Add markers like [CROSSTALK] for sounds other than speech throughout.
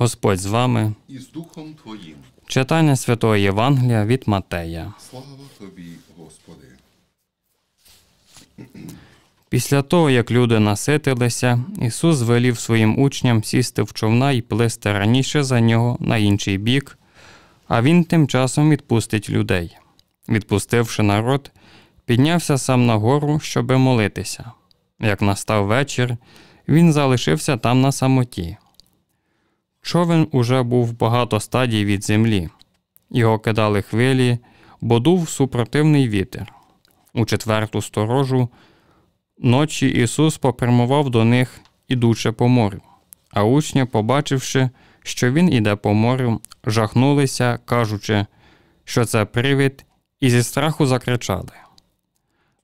Господь з вами і з Духом Твоїм. Читання Святого Євангелія від Матея. Слава тобі, Господи. Після того, як люди наситилися, Ісус велів своїм учням сісти в човна і плисти раніше за нього на інший бік, а він тим часом відпустить людей. Відпустивши народ, піднявся сам на гору, щоби молитися. Як настав вечір, він залишився там на самоті. Човен уже був багато стадій від землі, його кидали хвилі, бо дув супротивний вітер. У четверту сторожу ночі Ісус попрямував до них, ідучи по морю, а учні, побачивши, що Він іде по морю, жахнулися, кажучи, що це привід, і зі страху закричали.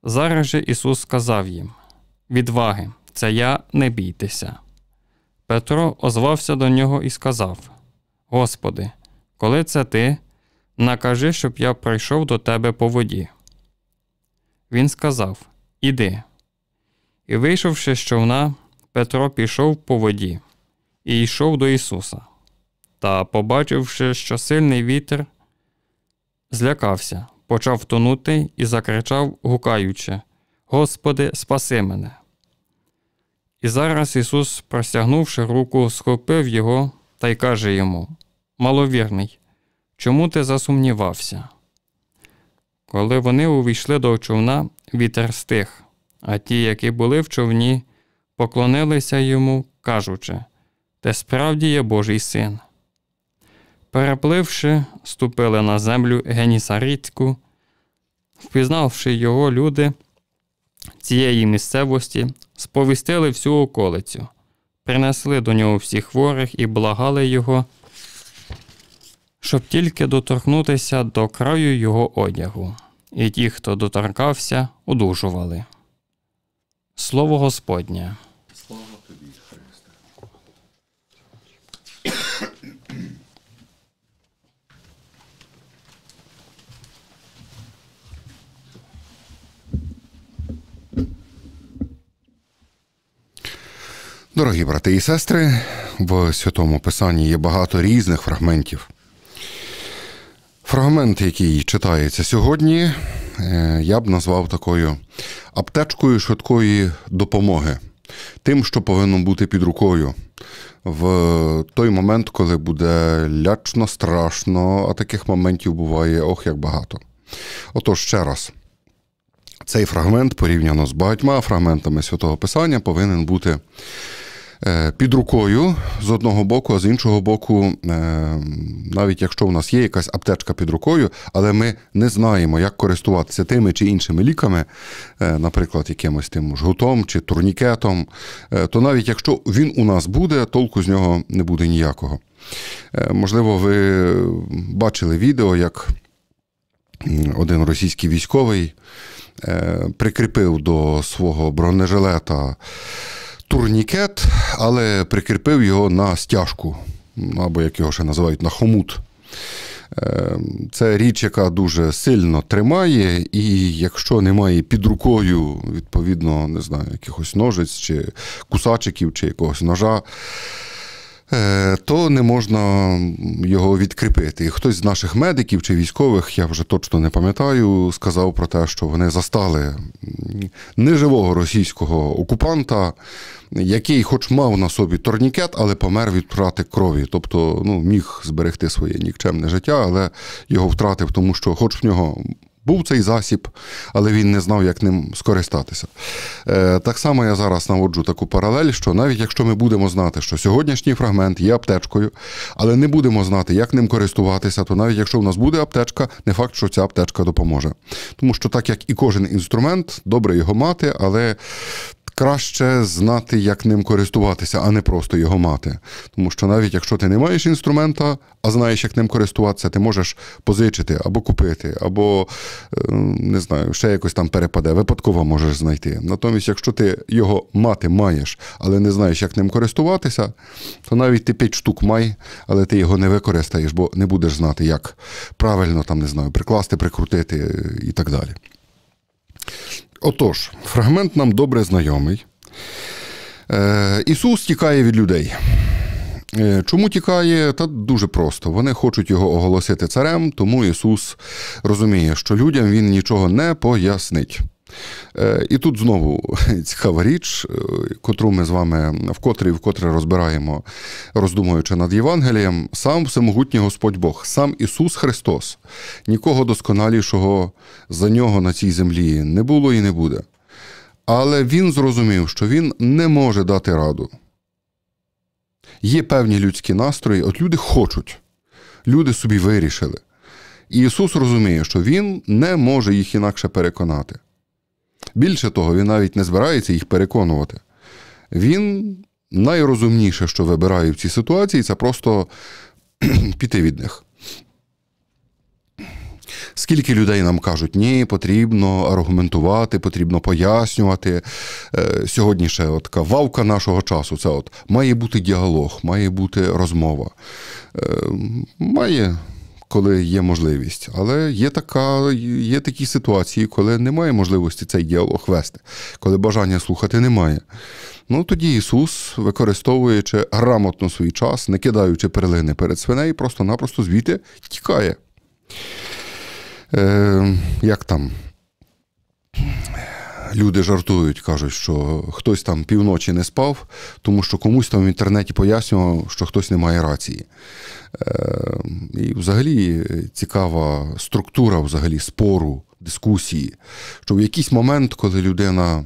Зараз же Ісус сказав їм: Відваги, це я, не бійтеся. Петро озвався до нього і сказав: Господи, коли це ти, накажи, щоб я прийшов до тебе по воді. Він сказав Іди. І, вийшовши з човна, Петро пішов по воді і йшов до Ісуса. Та, побачивши, що сильний вітер, злякався, почав тонути і закричав, гукаючи: Господи, спаси мене! І зараз Ісус, простягнувши руку, схопив його та й каже йому: Маловірний, чому ти засумнівався? Коли вони увійшли до човна, вітер стих, а ті, які були в човні, поклонилися йому, кажучи: Ти справді є Божий син. Перепливши, ступили на землю Генісарицьку, впізнавши його люди, цієї місцевості сповістили всю околицю, принесли до нього всіх хворих і благали його, щоб тільки доторкнутися до краю його одягу, і ті, хто доторкався, одужували. Слово Господнє. Дорогі брати і сестри, в Святому Писанні є багато різних фрагментів. Фрагмент, який читається сьогодні, е, я б назвав такою аптечкою швидкої допомоги, тим, що повинно бути під рукою. В той момент, коли буде лячно, страшно, а таких моментів буває ох, як багато. Отож, ще раз. Цей фрагмент порівняно з багатьма фрагментами святого Писання повинен бути Е, під рукою з одного боку, а з іншого боку, е, навіть якщо у нас є якась аптечка під рукою, але ми не знаємо, як користуватися тими чи іншими ліками, е, наприклад, якимось тим жгутом чи турнікетом, то навіть якщо він у нас буде, толку з нього не буде ніякого. Можливо, ви бачили відео, як один російський військовий прикріпив до свого бронежилета турнікет, але прикріпив його на стяжку, або як його ще називають, на хомут. Ем, це річ, яка дуже сильно тримає, і якщо немає під рукою, відповідно, не знаю, якихось ножиць чи кусачиків, чи якогось ножа, Е, то не можна його відкріпити. І Хтось з наших медиків чи військових, я вже точно не пам'ятаю, сказав про те, що вони застали неживого російського окупанта, який, хоч мав на собі торнікет, але помер від втрати крові. Тобто ну, міг зберегти своє нікчемне життя, але його втратив, тому що, хоч в нього був цей засіб, але він не знав, як ним скористатися. Е, Так само я зараз наводжу таку паралель, що навіть якщо ми будемо знати, що сьогоднішній фрагмент є аптечкою, але не будемо знати, як ним користуватися, то навіть якщо в нас буде аптечка, не факт, що ця аптечка допоможе. Тому що, так як і кожен інструмент, добре його мати, але краще знати, як ним користуватися, а не просто його мати. Тому що навіть якщо ти не маєш інструмента, а знаєш, як ним користуватися, ти можеш позичити або купити, або е, не знаю, ще якось там перепаде, випадково можеш знайти. Натомість, якщо ти його мати маєш, але не знаєш, як ним користуватися, то навіть ти п'ять штук май, але ти його не використаєш, бо не будеш знати, як правильно там не знаю, прикласти, прикрутити і так далі. Отож, фрагмент нам добре знайомий. Е, Ісус тікає від людей. Е, чому тікає? Та дуже просто. Вони хочуть його оголосити царем, тому Ісус розуміє, що людям він нічого не пояснить. Е, і тут знову [LAUGHS] цікава річ, е, котру ми з вами вкотре і вкотре розбираємо, роздумуючи над Євангелієм, сам всемогутній Господь Бог, сам Ісус Христос, нікого досконалішого за нього на цій землі не було і не буде. Але Він зрозумів, що Він не може дати раду. Є певні людські настрої, от люди хочуть, люди собі вирішили. І Ісус розуміє, що Він не може їх інакше переконати. Більше того, він навіть не збирається їх переконувати. Він найрозумніше, що вибирає в цій ситуації, це просто [CLEARS THROAT] піти від них. Скільки людей нам кажуть, ні, потрібно аргументувати, потрібно пояснювати. Е, сьогодні ще от вавка нашого часу. Це от має бути діалог, має бути розмова. Е, має коли є можливість. Але є така, є такі ситуації, коли немає можливості цей діалог вести, коли бажання слухати немає. Ну тоді Ісус, використовуючи грамотно свій час, не кидаючи перлини перед свиней, просто-напросто звідти тікає. Е, Як там? Люди жартують, кажуть, що хтось там півночі не спав, тому що комусь там в інтернеті пояснював, що хтось не має рації. Е, і взагалі цікава структура взагалі спору, дискусії, що в якийсь момент, коли людина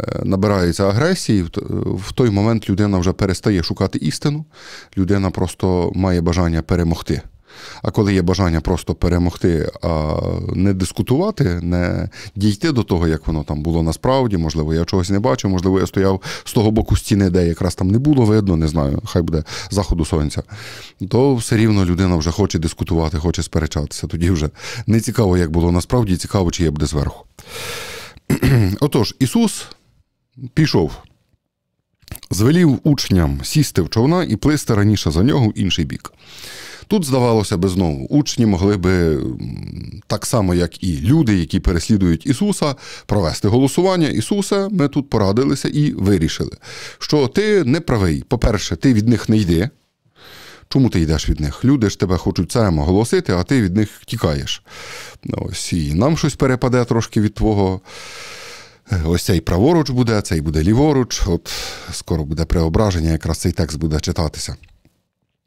е, набирається агресії, в той момент людина вже перестає шукати істину, людина просто має бажання перемогти. А коли є бажання просто перемогти, а не дискутувати, не дійти до того, як воно там було насправді, можливо, я чогось не бачу, можливо, я стояв з того боку стіни, де якраз там не було видно, не знаю, хай буде заходу сонця, то все рівно людина вже хоче дискутувати, хоче сперечатися. Тоді вже не цікаво, як було насправді, цікаво, чи є буде зверху. [CLEARS THROAT] Отож, Ісус пішов. Звелів учням сісти в човна і плисти раніше за нього в інший бік. Тут здавалося би знову, учні могли би так само, як і люди, які переслідують Ісуса, провести голосування Ісуса. Ми тут порадилися і вирішили, що ти не правий. По-перше, ти від них не йди. Чому ти йдеш від них? Люди ж тебе хочуть цим оголосити, а ти від них тікаєш. Ось і нам щось перепаде трошки від твого. Ось цей праворуч буде, цей буде ліворуч. От скоро буде преображення, якраз цей текст буде читатися.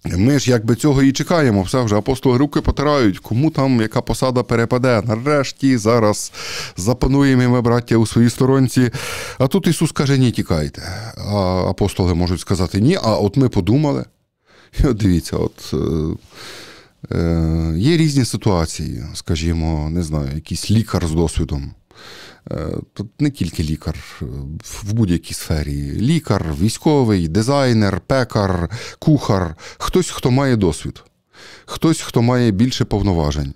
Ми ж якби цього і чекаємо, все вже апостоли руки потирають, кому там яка посада перепаде. Нарешті зараз запануємо ми, браття, у своїй сторонці. А тут Ісус каже, ні, тікайте. А апостоли можуть сказати ні, а от ми подумали. І от дивіться, от е, е є різні ситуації, скажімо, не знаю, якийсь лікар з досвідом. Е, тут не тільки лікар е, в будь-якій сфері. Лікар, військовий, дизайнер, пекар, кухар, хтось, хто має досвід, хтось, хто має більше повноважень.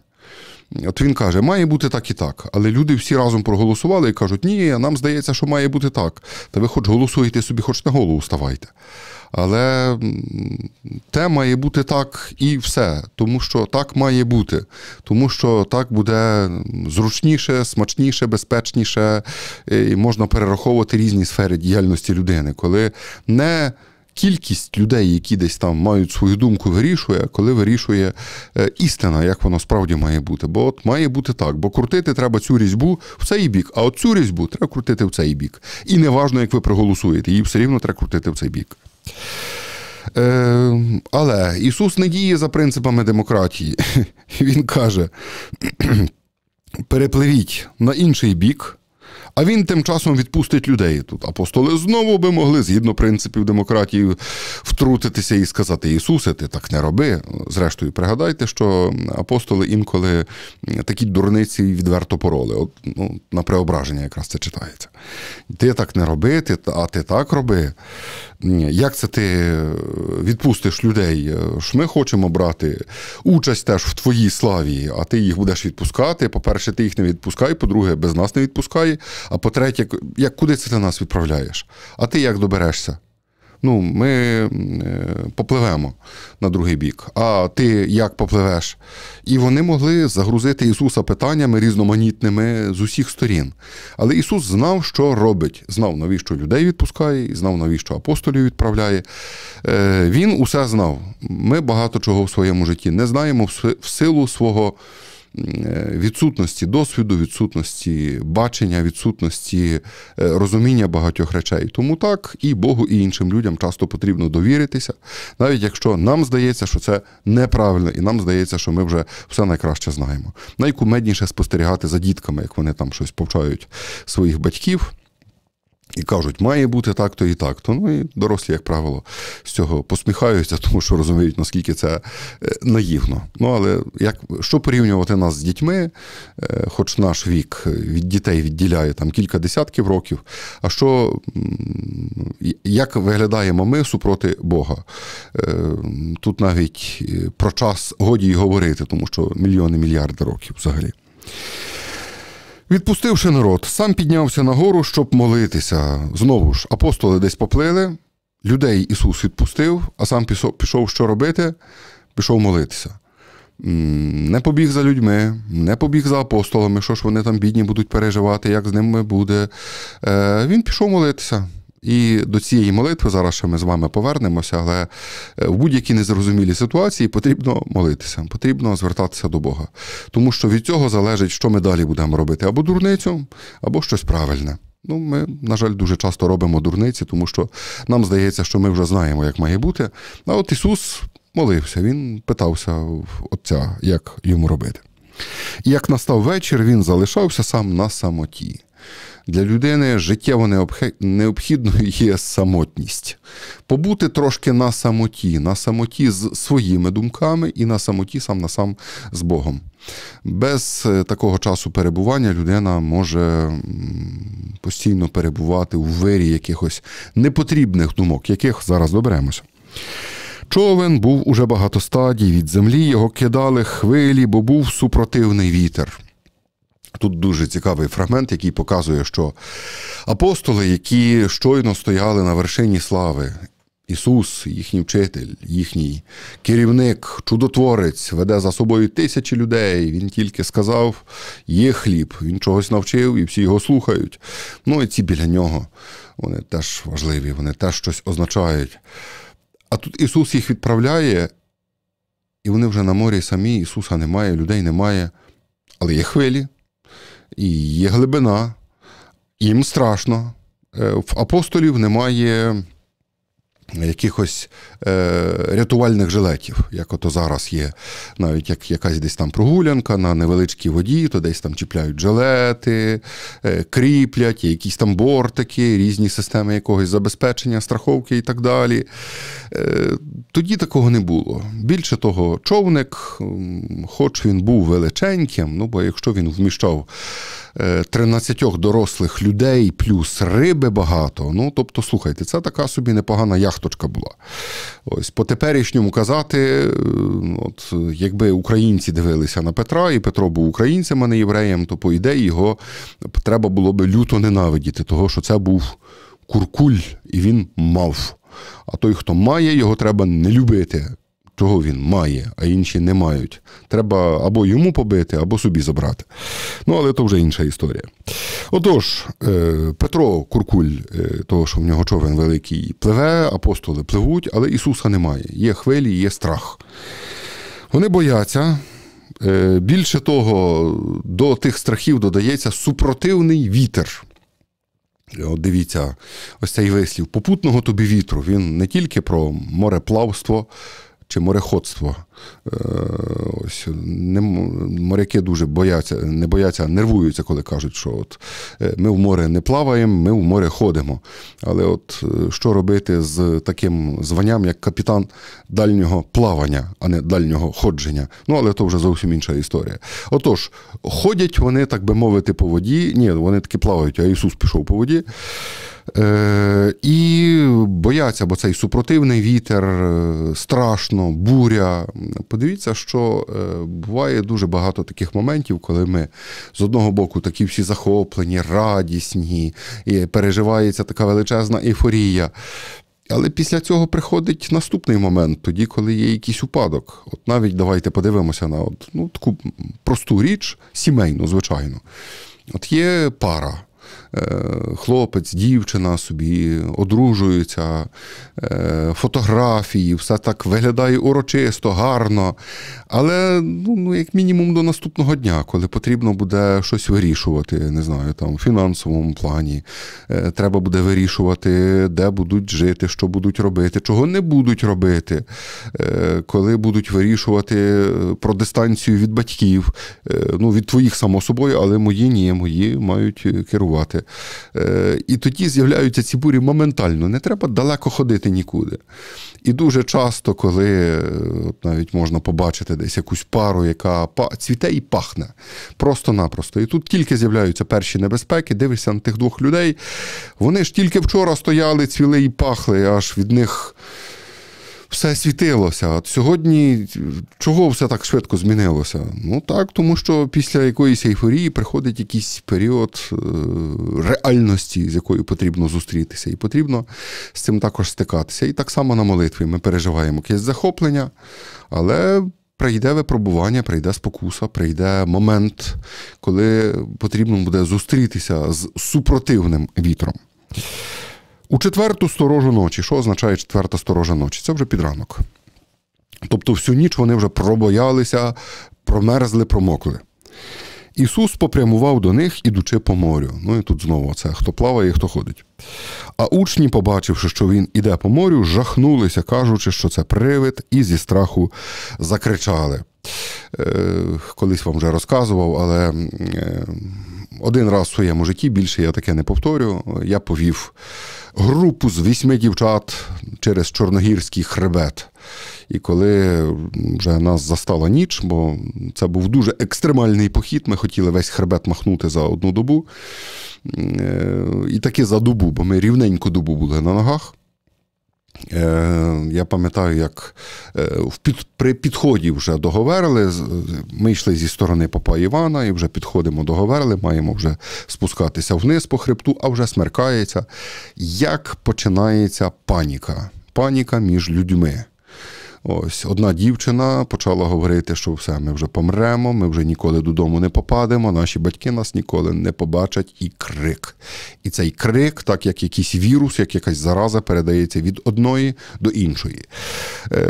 От він каже, має бути так і так. Але люди всі разом проголосували і кажуть, ні, нам здається, що має бути так. Та ви хоч голосуєте собі, хоч на голову ставайте. Але те має бути так і все, тому що так має бути, тому що так буде зручніше, смачніше, безпечніше, е, і можна перераховувати різні сфери діяльності людини, коли не Кількість людей, які десь там мають свою думку, вирішує, коли вирішує е, істина, як воно справді має бути. Бо от має бути так, бо крутити треба цю різьбу в цей бік, а от цю різьбу треба крутити в цей бік. І не важно, як ви проголосуєте, її все рівно треба крутити в цей бік. Ем, але Ісус не діє за принципами демократії. [LAUGHS] Він каже: [CLEARS THROAT] перепливіть на інший бік. А він тим часом відпустить людей тут. Апостоли знову би могли, згідно принципів демократії, втрутитися і сказати: Ісусе, ти так не роби. Зрештою, пригадайте, що апостоли інколи такі дурниці відверто пороли. От, ну, На преображення якраз це читається. Ти так не роби, ти, а ти так роби. Як це ти е, відпустиш людей? Е, ж Ми хочемо брати участь теж в твоїй славі, а ти їх будеш відпускати. По-перше, ти їх не відпускай, по-друге, без нас не відпускай. А по-третє, як куди це ти нас відправляєш? А ти як доберешся? ну, ми е, попливемо на другий бік. А ти як попливеш? І вони могли загрузити Ісуса питаннями різноманітними з усіх сторін. Але Ісус знав, що робить, знав, навіщо людей відпускає, знав, навіщо апостолів відправляє. Е, він усе знав. Ми багато чого в своєму житті не знаємо в силу свого. Е, відсутності досвіду, відсутності бачення, відсутності е, розуміння багатьох речей. Тому так і Богу, і іншим людям часто потрібно довіритися, навіть якщо нам здається, що це неправильно, і нам здається, що ми вже все найкраще знаємо. Найкумедніше спостерігати за дітками, як вони там щось повчають своїх батьків. І кажуть, має бути так-то і так-то. Ну і дорослі, як правило, з цього посміхаються, [LAUGHS] тому що розуміють, наскільки це е, наївно. Ну але як що порівнювати нас з дітьми, е, хоч наш вік від дітей відділяє там кілька десятків років, а що як виглядаємо ми супроти Бога? Е, тут навіть про час годі й говорити, тому що мільйони мільярди років взагалі. Відпустивши народ, сам піднявся нагору, щоб молитися. Знову ж, апостоли десь поплили, людей Ісус відпустив, а сам пішов, що робити, пішов молитися. Не побіг за людьми, не побіг за апостолами, що ж вони там бідні будуть переживати, як з ними буде. Е, він пішов молитися. І до цієї молитви зараз ще ми з вами повернемося, але е, в будь-якій незрозумілій ситуації потрібно молитися, потрібно звертатися до Бога. Тому що від цього залежить, що ми далі будемо робити, або дурницю, або щось правильне. Ну, ми, на жаль, дуже часто робимо дурниці, тому що нам здається, що ми вже знаємо, як має бути. А от Ісус молився, Він питався Отця, як йому робити. І як настав вечір, він залишався сам на самоті. Для людини життєво необхідною є самотність. Побути трошки на самоті, на самоті з своїми думками і на самоті сам на сам з Богом. Без е, такого часу перебування людина може постійно перебувати у вирі якихось непотрібних думок, яких зараз доберемося. Човен був уже багато стадій від землі, його кидали хвилі, бо був супротивний вітер. Тут дуже цікавий фрагмент, який показує, що апостоли, які щойно стояли на вершині слави, Ісус, їхній вчитель, їхній керівник, чудотворець веде за собою тисячі людей. Він тільки сказав, є хліб, він чогось навчив, і всі його слухають. Ну і ці біля нього, вони теж важливі, вони теж щось означають. А тут Ісус їх відправляє, і вони вже на морі самі. Ісуса немає, людей немає, але є хвилі і є глибина, їм страшно. Е, в апостолів немає Якихось е, рятувальних жилетів, як ото зараз є, навіть як якась десь там прогулянка на невеличкій воді, то десь там чіпляють жилети, е, кріплять, є якісь там бортики, різні системи якогось забезпечення, страховки і так далі. Е, Тоді такого не було. Більше того, човник, хоч він був величеньким, ну бо якщо він вміщав 13 дорослих людей, плюс риби багато. Ну, тобто, слухайте, це така собі непогана яхточка була. Ось по теперішньому казати, от якби українці дивилися на Петра, і Петро був українцем, а не євреєм, то по ідеї його треба було би люто ненавидіти, того що це був куркуль, і він мав. А той, хто має, його треба не любити чого він має, а інші не мають. Треба або йому побити, або собі забрати. Ну, але то вже інша історія. Отож, е, Петро Куркуль, е, того, що в нього човен великий, пливе, апостоли пливуть, але Ісуса немає. Є хвилі, є страх. Вони бояться. Е, більше того, до тих страхів додається супротивний вітер. От Дивіться, ось цей вислів попутного тобі вітру. Він не тільки про мореплавство, чи мореходство. Е, ось не, Моряки дуже бояться, не бояться, а нервуються, коли кажуть, що от е, ми в море не плаваємо, ми в море ходимо. Але от е, що робити з таким званням, як капітан дальнього плавання, а не дальнього ходження. Ну, але то вже зовсім інша історія. Отож, ходять вони, так би мовити, по воді. Ні, вони таки плавають, а Ісус пішов по воді. Е, і бояться, бо цей супротивний вітер, е, страшно, буря. Подивіться, що е, буває дуже багато таких моментів, коли ми з одного боку такі всі захоплені, радісні, і переживається така величезна ейфорія. Але після цього приходить наступний момент, тоді, коли є якийсь упадок. От навіть давайте подивимося на от, ну, таку просту річ, сімейну, звичайно. От є пара. Е, хлопець, дівчина собі одружуються, е, фотографії, все так виглядає урочисто, гарно. Але, ну, ну, як мінімум, до наступного дня, коли потрібно буде щось вирішувати, не знаю, там в фінансовому плані, е, треба буде вирішувати, де будуть жити, що будуть робити, чого не будуть робити, коли будуть вирішувати про дистанцію від батьків, ну, від твоїх, само собою, але мої ні, мої мають керувати працювати. Е, і тоді з'являються ці бурі моментально, не треба далеко ходити нікуди. І дуже часто, коли е, от навіть можна побачити десь якусь пару, яка цвіте і пахне просто-напросто. І тут тільки з'являються перші небезпеки, дивишся на тих двох людей. Вони ж тільки вчора стояли, цвіли і пахли, аж від них все світилося. От сьогодні чого все так швидко змінилося? Ну так, тому що після якоїсь ейфорії приходить якийсь період е, реальності, з якою потрібно зустрітися, і потрібно з цим також стикатися. І так само на молитві ми переживаємо якесь захоплення, але. Прийде випробування, прийде спокуса, прийде момент, коли потрібно буде зустрітися з супротивним вітром. У четверту сторожу ночі. Що означає четверта сторожа ночі? Це вже під ранок. Тобто всю ніч вони вже пробоялися, промерзли, промокли. Ісус попрямував до них, ідучи по морю. Ну і тут знову це хто плаває, хто ходить. А учні, побачивши, що він іде по морю, жахнулися, кажучи, що це привид, і зі страху закричали. Е, колись вам вже розказував, але е, один раз в своєму житті більше я таке не повторю. Я повів групу з вісьми дівчат через Чорногірський хребет. І коли вже нас застала ніч, бо це був дуже екстремальний похід, ми хотіли весь хребет махнути за одну добу. Е, і таки за добу, бо ми рівненько добу були на ногах. Е, я пам'ятаю, як е, при підході вже договорили. ми йшли зі сторони Папа Івана і вже підходимо договорили, маємо вже спускатися вниз по хребту, а вже смеркається. Як починається паніка? Паніка між людьми. Ось одна дівчина почала говорити, що все, ми вже помремо, ми вже ніколи додому не попадемо, наші батьки нас ніколи не побачать. І крик. І цей крик, так як якийсь вірус, як якась зараза, передається від одної до іншої. Е,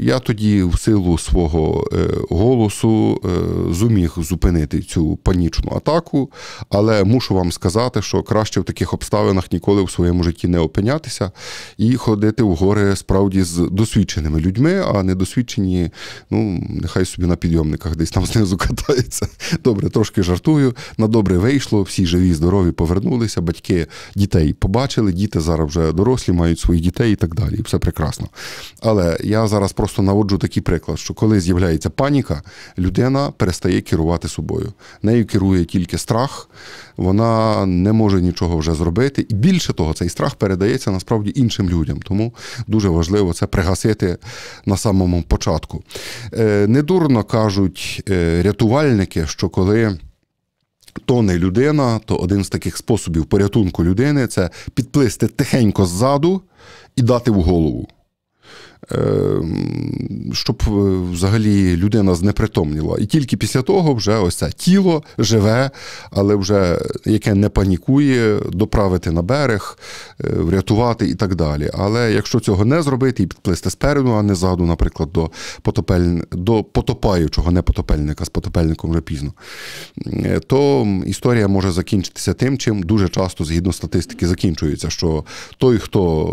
Я тоді, в силу свого е, голосу, е, зуміг зупинити цю панічну атаку, але мушу вам сказати, що краще в таких обставинах ніколи в своєму житті не опинятися і ходити в гори справді з досвідченими людьми людьми, а недосвідчені, ну, нехай собі на підйомниках десь там [LAUGHS] знизу катаються. Добре, трошки жартую. На добре вийшло, всі живі, здорові повернулися, батьки дітей побачили, діти зараз вже дорослі, мають своїх дітей і так далі. все прекрасно. Але я зараз просто наводжу такий приклад, що коли з'являється паніка, людина перестає керувати собою. Нею керує тільки страх вона не може нічого вже зробити. І більше того, цей страх передається насправді іншим людям. Тому дуже важливо це пригасити на самому початку. Е, недурно кажуть е, рятувальники, що коли. То не людина, то один з таких способів порятунку людини це підплисти тихенько ззаду і дати в голову. Е, щоб е, взагалі людина знепритомніла. І тільки після того вже ось це тіло живе, але вже яке не панікує, доправити на берег, е, врятувати і так далі. Але якщо цього не зробити і підплисти спереду, а не ззаду, наприклад, до потопель... до потопаючого, не потопельника, з потопельником вже пізно, то історія може закінчитися тим, чим дуже часто, згідно статистики, закінчується, що той, хто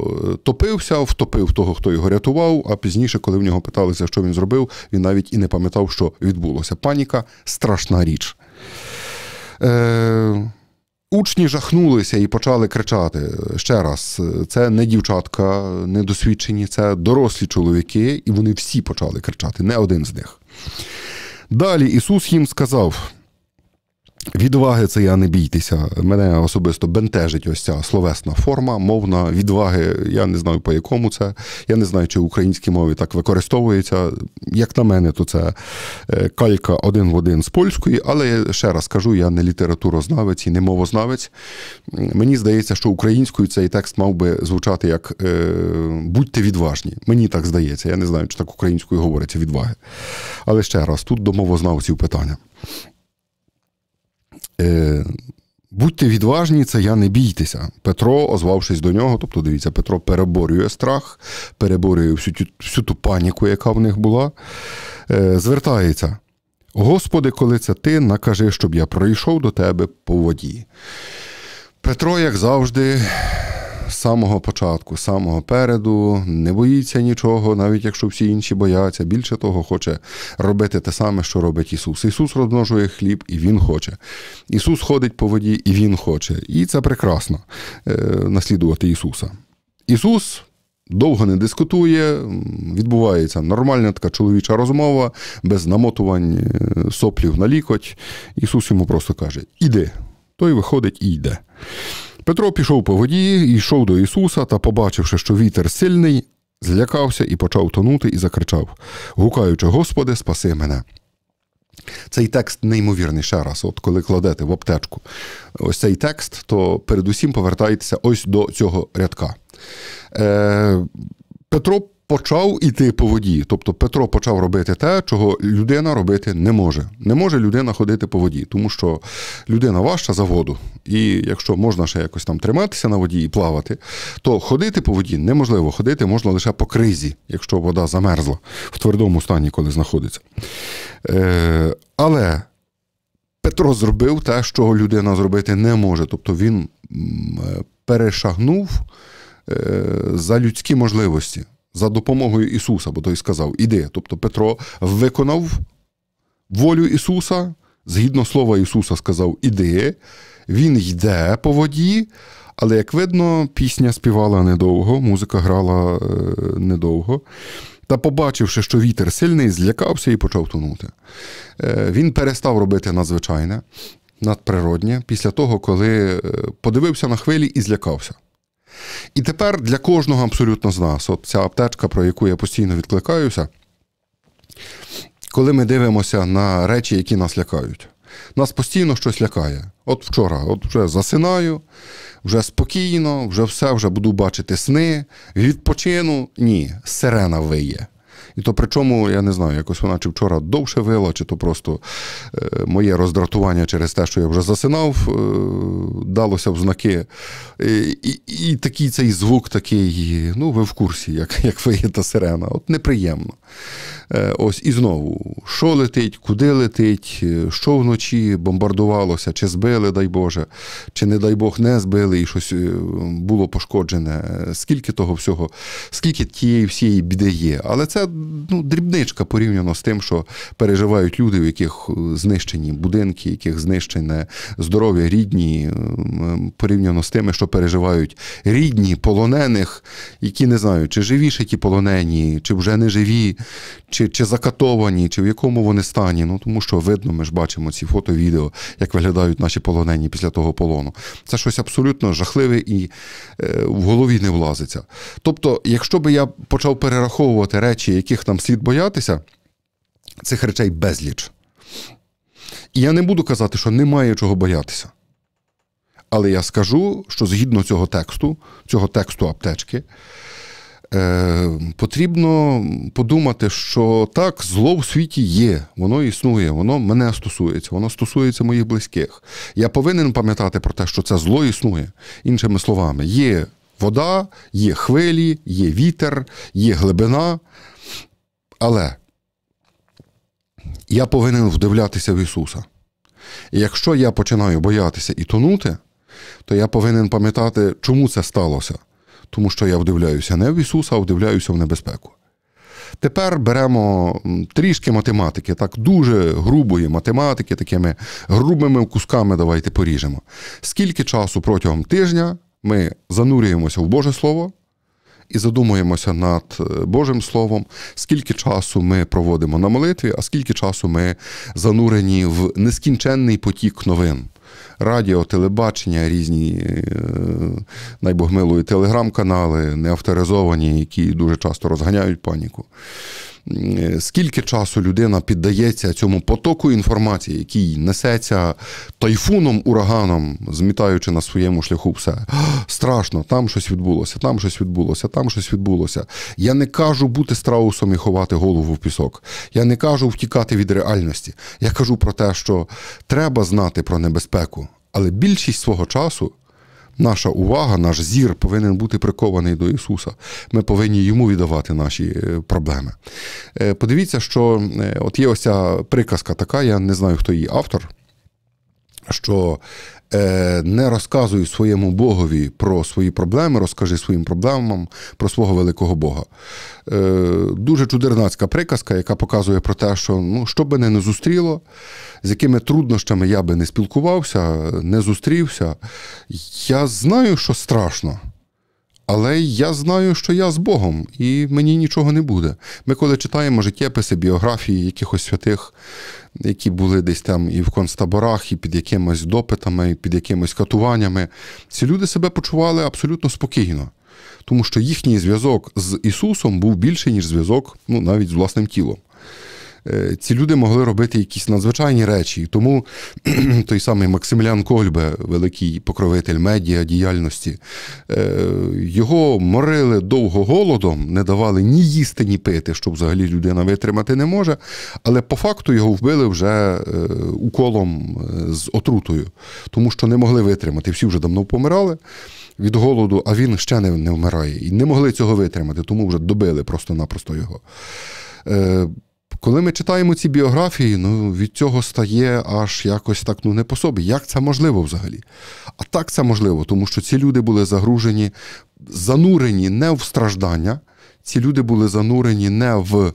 топився, втопив того, хто його рятував реагував. А пізніше, коли в нього питалися, що він зробив, він навіть і не пам'ятав, що відбулося. Паніка страшна річ. Е... Учні жахнулися і почали кричати ще раз: це не дівчатка, не досвідчені, це дорослі чоловіки, і вони всі почали кричати, не один з них. Далі Ісус їм сказав: Відваги це я не бійтеся. Мене особисто бентежить ось ця словесна форма, мовна відваги. Я не знаю, по якому це. Я не знаю, чи в українській мові так використовується. Як на мене, то це е, калька один в один з польської, але ще раз кажу, я не літературознавець і не мовознавець. Мені здається, що українською цей текст мав би звучати як е, будьте відважні. Мені так здається. Я не знаю, чи так українською говориться відваги. Але ще раз, тут до мовознавців питання. Е, Будьте відважні, це я не бійтеся. Петро, озвавшись до нього, тобто, дивіться, Петро переборює страх, переборює всю всю ту паніку, яка в них була, е, звертається. Господи, коли це ти, накажи, щоб я прийшов до тебе по воді. Петро, як завжди, з самого початку, з самого переду, не боїться нічого, навіть якщо всі інші бояться. Більше того, хоче робити те саме, що робить Ісус. Ісус розмножує хліб, і Він хоче. Ісус ходить по воді, і Він хоче. І це прекрасно е, наслідувати Ісуса. Ісус. Довго не дискутує, відбувається нормальна така чоловіча розмова, без намотувань е, соплів на лікоть. Ісус йому просто каже: Іди. Той виходить і йде. Петро пішов по воді, йшов до Ісуса та, побачивши, що вітер сильний, злякався і почав тонути, і закричав, гукаючи, Господи, спаси мене. Цей текст неймовірний ще раз, от коли кладете в аптечку ось цей текст, то передусім повертайтеся ось до цього рядка. Е, Петро почав іти по воді. Тобто Петро почав робити те, чого людина робити не може. Не може людина ходити по воді, тому що людина важча за воду. І якщо можна ще якось там триматися на воді і плавати, то ходити по воді неможливо. Ходити можна лише по кризі, якщо вода замерзла в твердому стані, коли знаходиться. Е, Але Петро зробив те, що людина зробити не може. Тобто він е, перешагнув е, за людські можливості за допомогою Ісуса, бо той сказав, іди. Тобто Петро виконав волю Ісуса, згідно слова Ісуса, сказав Іди. Він йде по воді, але, як видно, пісня співала недовго, музика грала е, недовго. Та, побачивши, що вітер сильний, злякався і почав тонути. Е, він перестав робити надзвичайне, надприроднє після того, коли е, подивився на хвилі і злякався. І тепер для кожного абсолютно з нас, от ця аптечка, про яку я постійно відкликаюся, коли ми дивимося на речі, які нас лякають. Нас постійно щось лякає. От вчора, от вже засинаю, вже спокійно, вже все, вже буду бачити сни, відпочину. Ні, сирена виє. І то причому, я не знаю, якось вона чи вчора довше вила, чи то просто е, моє роздратування через те, що я вже засинав, е, далося в знаки. І і, і такий цей звук, такий, ну ви в курсі, як як виє та сирена. От неприємно. Е, ось і знову, що летить, куди летить, е, що вночі бомбардувалося, чи збили, дай Боже, чи, не дай Бог, не збили, і щось е, було пошкоджене. Скільки того всього, скільки тієї всієї біди є. Але це ну, дрібничка порівняно з тим, що переживають люди, в яких знищені будинки, яких знищене здоров'я, рідні, порівняно з тими, що переживають рідні полонених, які не знають, чи живі ще ті полонені, чи вже не живі чи чи закатовані, чи в якому вони стані. Ну тому що видно, ми ж бачимо ці фото, відео, як виглядають наші полонені після того полону. Це щось абсолютно жахливе і е, в голові не влазиться. Тобто, якщо би я почав перераховувати речі, яких нам слід боятися, цих речей безліч. І я не буду казати, що немає чого боятися. Але я скажу, що згідно цього тексту, цього тексту аптечки, Е, Потрібно подумати, що так, зло в світі є, воно існує, воно мене стосується, воно стосується моїх близьких. Я повинен пам'ятати про те, що це зло існує. Іншими словами, є вода, є хвилі, є вітер, є глибина. Але я повинен вдивлятися в Ісуса. І якщо я починаю боятися і тонути, то я повинен пам'ятати, чому це сталося тому що я вдивляюся не в Ісуса, а вдивляюся в небезпеку. Тепер беремо трішки математики, так дуже грубої математики, такими грубими кусками давайте поріжемо. Скільки часу протягом тижня ми занурюємося в Боже Слово і задумуємося над е, Божим Словом, скільки часу ми проводимо на молитві, а скільки часу ми занурені в нескінченний потік новин радіо, телебачення, різні е, найбогмилої телеграм-канали, неавторизовані, які дуже часто розганяють паніку. Е, скільки часу людина піддається цьому потоку інформації, який несеться тайфуном, ураганом, змітаючи на своєму шляху все. Страшно, там щось відбулося, там щось відбулося, там щось відбулося. Я не кажу бути страусом і ховати голову в пісок. Я не кажу втікати від реальності. Я кажу про те, що треба знати про небезпеку. Але більшість свого часу наша увага, наш зір повинен бути прикований до Ісуса. Ми повинні йому віддавати наші е, проблеми. Е, подивіться, що е, от є ось ця приказка така, я не знаю, хто її автор що е, не розказуй своєму Богові про свої проблеми, розкажи своїм проблемам про свого великого Бога. Е, Дуже чудернацька приказка, яка показує про те, що ну, що б не зустріло, з якими труднощами я би не спілкувався, не зустрівся. Я знаю, що страшно. Але я знаю, що я з Богом, і мені нічого не буде. Ми, коли читаємо життєписи, біографії якихось святих, які були десь там і в концтаборах, і під якимись допитами, і під якимись катуваннями, ці люди себе почували абсолютно спокійно, тому що їхній зв'язок з Ісусом був більший, ніж зв'язок ну, навіть з власним тілом. Е, ці люди могли робити якісь надзвичайні речі. І тому [CLEARS THROAT] той самий Максимілян Кольбе, великий покровитель медіа діяльності, е, його морили довго голодом, не давали ні їсти, ні пити, що взагалі людина витримати не може. Але по факту його вбили вже е, уколом з отрутою, тому що не могли витримати. Всі вже давно помирали. Від голоду, а він ще не не вмирає. І не могли цього витримати, тому вже добили просто-напросто його. Коли ми читаємо ці біографії, ну від цього стає аж якось так ну не по собі. Як це можливо взагалі? А так це можливо, тому що ці люди були загружені, занурені не в страждання, ці люди були занурені не в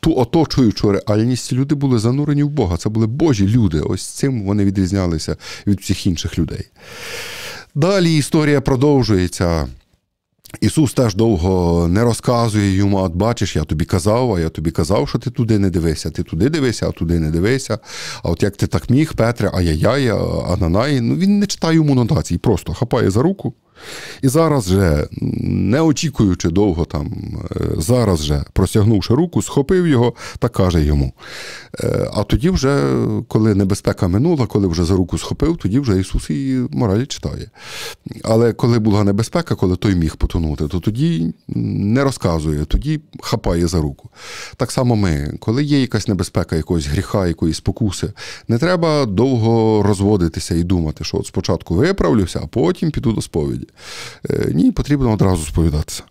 ту оточуючу реальність. люди були занурені в Бога. Це були Божі люди. Ось цим вони відрізнялися від всіх інших людей. Далі історія продовжується. Ісус теж довго не розказує йому, от бачиш, я тобі казав, а я тобі казав, що ти туди не дивися, ти туди дивися, а туди не дивися. А от як ти так міг, Петре, ай-яй-яй, ананай. Ну він не читає йому нотації, просто хапає за руку і зараз же, не очікуючи довго там, е, зараз же простягнувши руку, схопив його та каже йому. Е, а тоді, вже, коли небезпека минула, коли вже за руку схопив, тоді вже Ісус і моралі читає. Але коли була небезпека, коли той міг потонути, то тоді не розказує, тоді хапає за руку. Так само ми, коли є якась небезпека, якогось гріха, якоїсь спокуси, не треба довго розводитися і думати, що от спочатку виправлюся, а потім піду до сповіді. Е, ні, потрібно одразу сповідатися.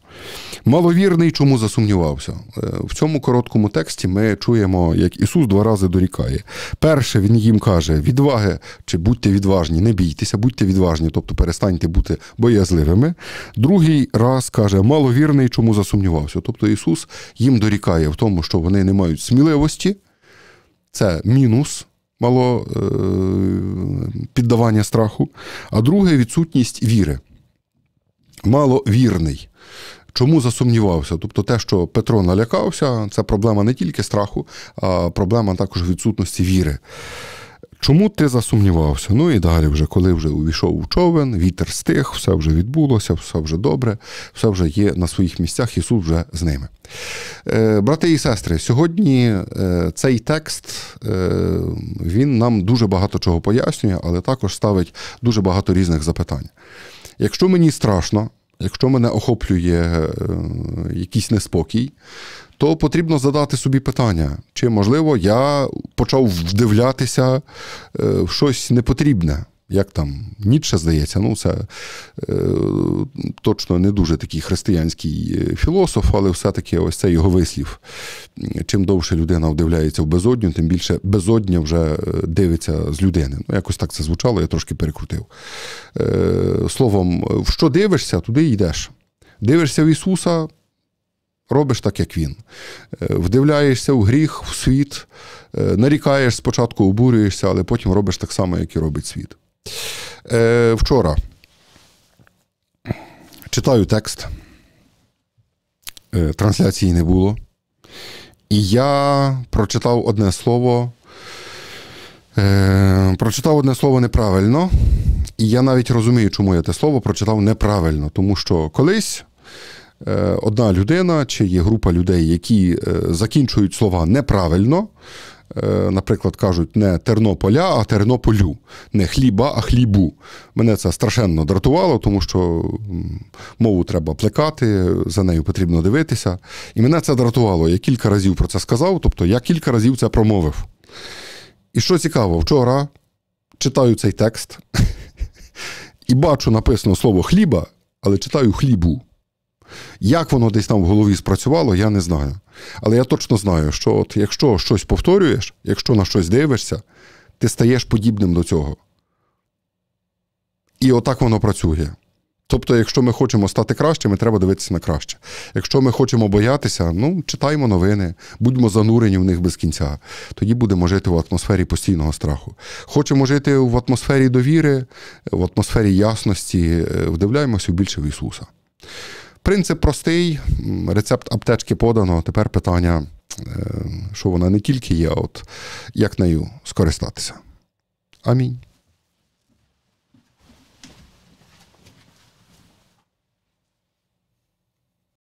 Маловірний, чому засумнівався. Е, в цьому короткому тексті ми чуємо, як Ісус два рази дорікає. Перше, Він їм каже, відваги чи будьте відважні, не бійтеся, будьте відважні, тобто перестаньте бути боязливими. Другий раз каже, маловірний, чому засумнівався. Тобто Ісус їм дорікає в тому, що вони не мають сміливості. Це мінус. Мало е, піддавання страху, а друге відсутність віри маловірний. Чому засумнівався? Тобто те, що Петро налякався, це проблема не тільки страху, а проблема також відсутності віри. Чому ти засумнівався? Ну і далі, вже, коли вже увійшов у човен, вітер стих, все вже відбулося, все вже добре, все вже є на своїх місцях, Ісус вже з ними. Е, брати і сестри, сьогодні е, цей текст е, він нам дуже багато чого пояснює, але також ставить дуже багато різних запитань. Якщо мені страшно, Якщо мене охоплює е, якийсь неспокій, то потрібно задати собі питання, чи можливо я почав вдивлятися е, в щось непотрібне як там Ніцше, здається, ну це е, точно не дуже такий християнський е, філософ, але все-таки ось це його вислів. Чим довше людина вдивляється в безодню, тим більше безодня вже е, дивиться з людини. Ну, якось так це звучало, я трошки перекрутив. Е, Словом, в що дивишся, туди йдеш. Дивишся в Ісуса. Робиш так, як він. Е, вдивляєшся в гріх, в світ, нарікаєш спочатку, обурюєшся, але потім робиш так само, як і робить світ. Е, Вчора читаю текст. Е, Трансляції не було. І я прочитав одне слово. Е, Прочитав одне слово неправильно. І я навіть розумію, чому я те слово прочитав неправильно. Тому що колись. Е, одна людина чи є група людей, які е, закінчують слова неправильно, Е, наприклад, кажуть не Тернополя, а Тернополю, не хліба, а хлібу. Мене це страшенно дратувало, тому що мову треба плекати, за нею потрібно дивитися. І мене це дратувало. Я кілька разів про це сказав, тобто я кілька разів це промовив. І що цікаво, вчора читаю цей текст [LAUGHS] і бачу написано слово хліба, але читаю хлібу. Як воно десь там в голові спрацювало, я не знаю. Але я точно знаю, що от якщо щось повторюєш, якщо на щось дивишся, ти стаєш подібним до цього. І отак воно працює. Тобто, якщо ми хочемо стати кращими, треба дивитися на краще. Якщо ми хочемо боятися, ну читаємо новини, будьмо занурені в них без кінця. Тоді будемо жити в атмосфері постійного страху. Хочемо жити в атмосфері довіри, в атмосфері ясності, е, вдивляємося більше в Ісуса. Принцип простий. Рецепт аптечки подано. Тепер питання, е, що вона не тільки є, а от як нею скористатися. Амінь.